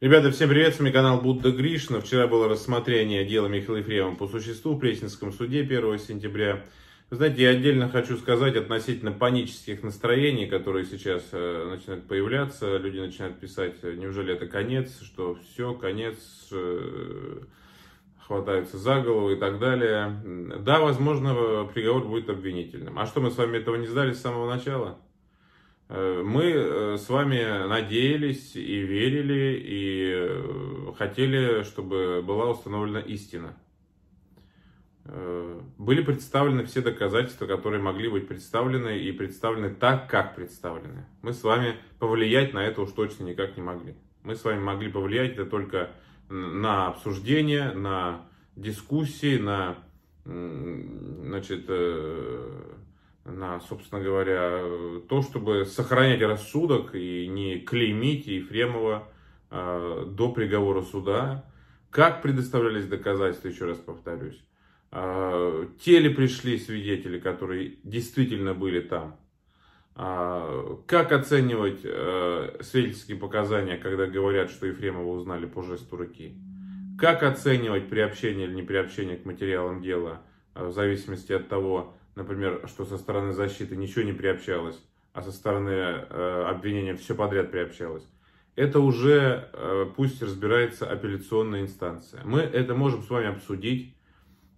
Ребята, всем привет, с вами канал Будда Гришна. Вчера было рассмотрение дела Михаила Ефремова по существу в Плесинском суде 1 сентября. Вы знаете, я отдельно хочу сказать относительно панических настроений, которые сейчас э, начинают появляться. Люди начинают писать, э, неужели это конец, что все, конец, э, хватаются за голову и так далее. Да, возможно, э, приговор будет обвинительным. А что, мы с вами этого не знали с самого начала? Э, мы э, с вами надеялись и верили, и э, хотели, чтобы была установлена истина. Были представлены все доказательства, которые могли быть представлены, и представлены так, как представлены. Мы с вами повлиять на это уж точно никак не могли. Мы с вами могли повлиять это только на обсуждение, на дискуссии, на значит, на, собственно говоря, то, чтобы сохранять рассудок и не клеймить Ефремова э, до приговора суда. Как предоставлялись доказательства, еще раз повторюсь. Э, те ли пришли свидетели, которые действительно были там? Э, как оценивать э, свидетельские показания, когда говорят, что Ефремова узнали по жесту руки? Как оценивать приобщение или неприобщение к материалам дела, э, в зависимости от того, например, что со стороны защиты ничего не приобщалось, а со стороны э, обвинения все подряд приобщалось, это уже э, пусть разбирается апелляционная инстанция. Мы это можем с вами обсудить,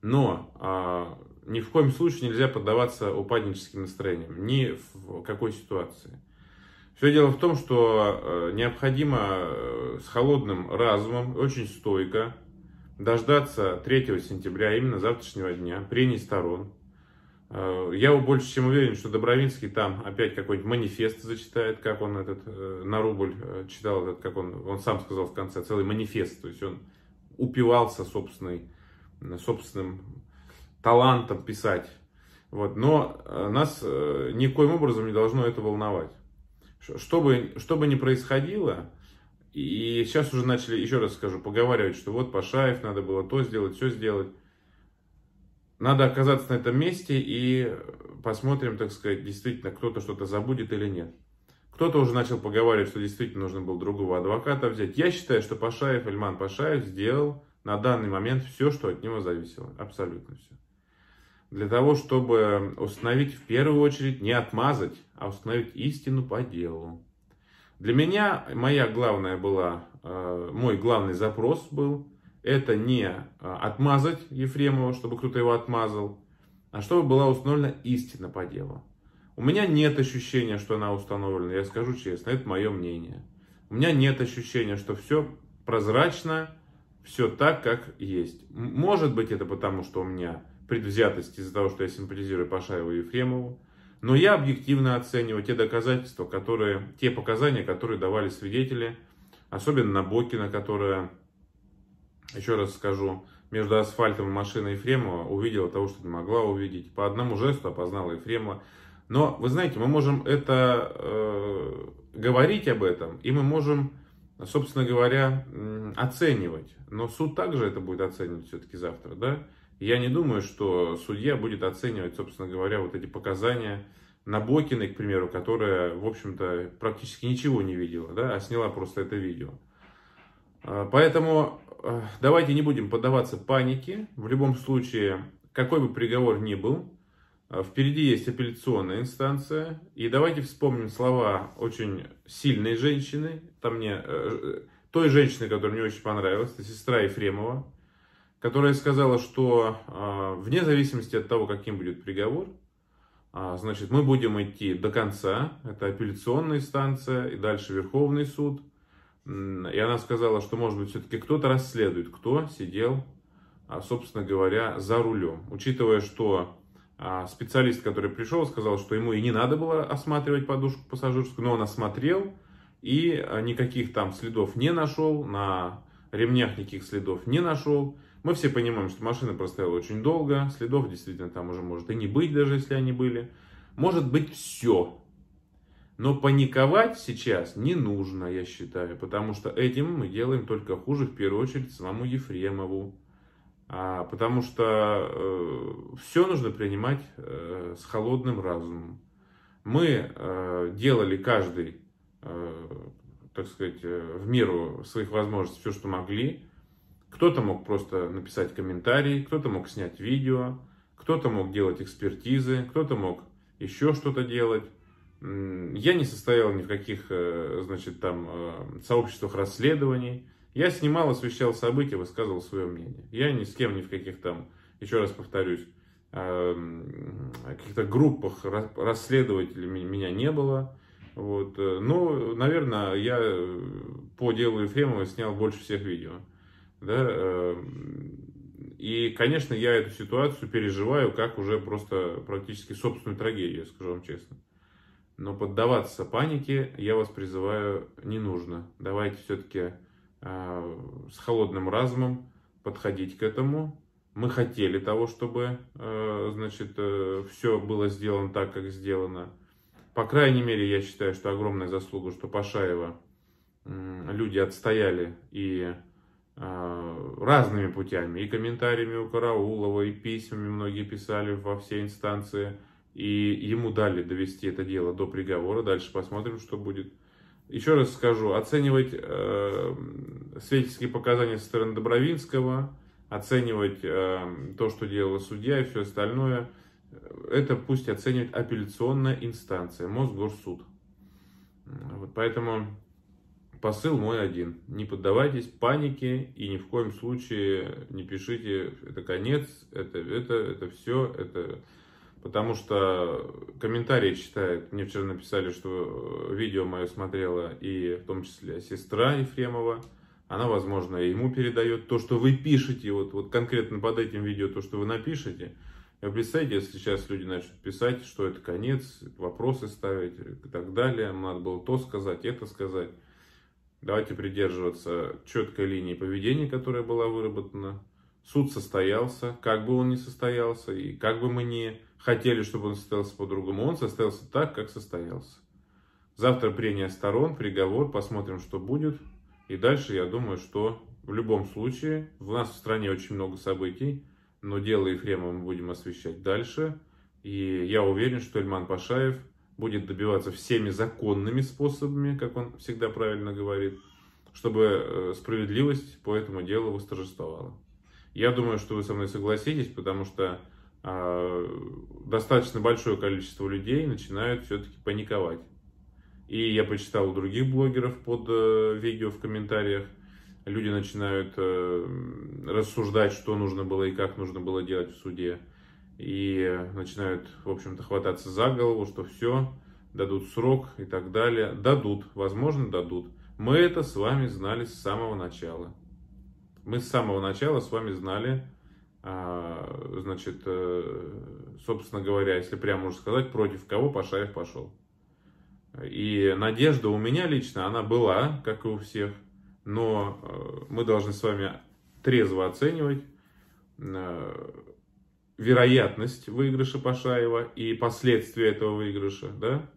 но э, ни в коем случае нельзя поддаваться упадническим настроениям, ни в какой ситуации. Все дело в том, что э, необходимо э, с холодным разумом, очень стойко, дождаться 3 сентября, именно завтрашнего дня, прений сторон, Э, я больше чем уверен, что Добровинский там опять какой-нибудь манифест зачитает, как он этот э, на рубль э, читал, этот, как он, он сам сказал в конце, целый манифест. То есть он упивался собственной, собственным талантом писать. Вот. Но нас никоим образом не должно это волновать. Что бы, что бы ни происходило, и сейчас уже начали, еще раз скажу, поговаривать, что вот Пашаев надо было то сделать, все сделать. Надо оказаться на этом месте и посмотрим, так сказать, действительно кто-то что-то забудет или нет. Кто-то уже начал поговаривать, что действительно нужно было другого адвоката взять. Я считаю, что Пашаев, Эльман Пашаев сделал на данный момент все, что от него зависело. Абсолютно все. Для того, чтобы установить в первую очередь, не отмазать, а установить истину по делу. Для меня моя главная была, э, мой главный запрос был это не а, отмазать Ефремова, чтобы кто-то его отмазал, а чтобы была установлена истина по делу. У меня нет ощущения, что она установлена, я скажу честно, это мое мнение. У меня нет ощущения, что все прозрачно, все так, как есть. Может быть, это потому, что у меня предвзятость из-за того, что я симпатизирую Пашаеву и Ефремову, но я объективно оцениваю те доказательства, которые, те показания, которые давали свидетели, особенно Набокина, которая еще раз скажу, между асфальтом машина Ефремова увидела того, что не могла увидеть. По одному жесту опознала Ефремова. Но, вы знаете, мы можем это э, говорить об этом, и мы можем, собственно говоря, оценивать. Но суд также это будет оценивать все-таки завтра, да? Я не думаю, что судья будет оценивать, собственно говоря, вот эти показания Набокиной, к примеру, которая, в общем-то, практически ничего не видела, да, а сняла просто это видео. Э, поэтому э, давайте не будем поддаваться панике. В любом случае, какой бы приговор ни был, э, впереди есть апелляционная инстанция. И давайте вспомним слова очень сильной женщины, там мне, той женщины, которая мне очень понравилась, это сестра Ефремова, которая сказала, что вне зависимости от того, каким будет приговор, а, значит, мы будем идти до конца. Это апелляционная инстанция и дальше Верховный суд – и она сказала, что, может быть, все-таки кто-то расследует, кто сидел, а, собственно говоря, за рулем. Учитывая, что а, специалист, который пришел, сказал, что ему и не надо было осматривать подушку пассажирскую, но он осмотрел и а, никаких там следов не нашел, на ремнях никаких следов не нашел. Мы все понимаем, что машина простояла очень долго, следов действительно там уже может и не быть, даже если они были. Может быть все, но паниковать сейчас не нужно, я считаю, потому что этим мы делаем только хуже, в первую очередь, самому Ефремову. А, потому что э, все нужно принимать э, с холодным разумом. Мы э, делали каждый, э, так сказать, э, в меру своих возможностей все, что могли. Кто-то мог просто написать комментарий, кто-то мог снять видео, кто-то мог делать экспертизы, кто-то мог еще что-то делать. Я не состоял ни в каких, э, значит, там, э, сообществах расследований. Я снимал, освещал события, высказывал свое мнение. Я ни с кем, ни в каких там, еще раз повторюсь, эм, каких-то группах расследователей меня не было. Вот. Э, но, наверное, я по делу Ефремова снял больше всех видео. Да? Эм, и, конечно, я эту ситуацию переживаю как уже просто практически собственную трагедию, скажу вам честно. Но поддаваться панике я вас призываю не нужно. Давайте все-таки э, а, с холодным разумом подходить к этому. Мы хотели того, чтобы э, значит, э, все было сделано так, как сделано. По крайней мере, я считаю, что огромная заслуга, что Пашаева э, люди отстояли и а, разными путями, и комментариями у Караулова, и письмами многие писали во все инстанции – и ему дали довести это дело до приговора. Дальше посмотрим, что будет. Еще раз скажу, оценивать э, свидетельские показания со стороны Добровинского, оценивать э, то, что делала судья и все остальное, э, это пусть оценивает апелляционная инстанция, Мосгорсуд. Вот поэтому посыл мой один. Не поддавайтесь панике и ни в коем случае не пишите это конец, это, это, это все, это Потому что комментарии читают. Мне вчера написали, что э, видео мое смотрела и в том числе сестра Ефремова. Она, возможно, ему передает то, что вы пишете. Вот, вот конкретно под этим видео то, что вы напишете. Вы представляете, если сейчас люди начнут писать, что это конец, вопросы ставить и так далее. Надо было то сказать, это сказать. Давайте придерживаться четкой линии поведения, которая была выработана Суд состоялся, как бы он ни состоялся, и как бы мы ни хотели, чтобы он состоялся по-другому, он состоялся так, как состоялся. Завтра прения сторон, приговор, посмотрим, что будет. И дальше, я думаю, что в любом случае, у нас в стране очень много событий, но дело Ефремова мы будем освещать дальше. И я уверен, что Эльман Пашаев будет добиваться всеми законными способами, как он всегда правильно говорит, чтобы э, справедливость по этому делу восторжествовала. Я думаю, что вы со мной согласитесь, потому что э, достаточно большое количество людей начинают все-таки паниковать. И я почитал у других блогеров под э, видео в комментариях, люди начинают э, рассуждать, что нужно было и как нужно было делать в суде. И начинают, в общем-то, хвататься за голову, что все, дадут срок и так далее. Дадут, возможно, дадут. Мы это с вами знали с самого начала. Мы с самого начала с вами знали, а, значит, э, собственно говоря, если прямо уже сказать, против кого Пашаев пошел. И надежда у меня лично, она была, как и у всех, но э, мы должны с вами трезво оценивать э, вероятность выигрыша Пашаева и последствия этого выигрыша, да,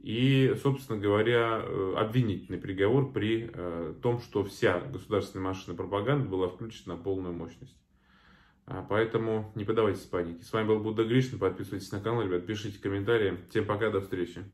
и, собственно говоря, э, обвинительный приговор при э, том, что вся государственная машина пропаганды была включена на полную мощность. А, поэтому не в панике. С вами был Будда Гришна. Подписывайтесь на канал, ребят, пишите комментарии. Всем пока, до встречи.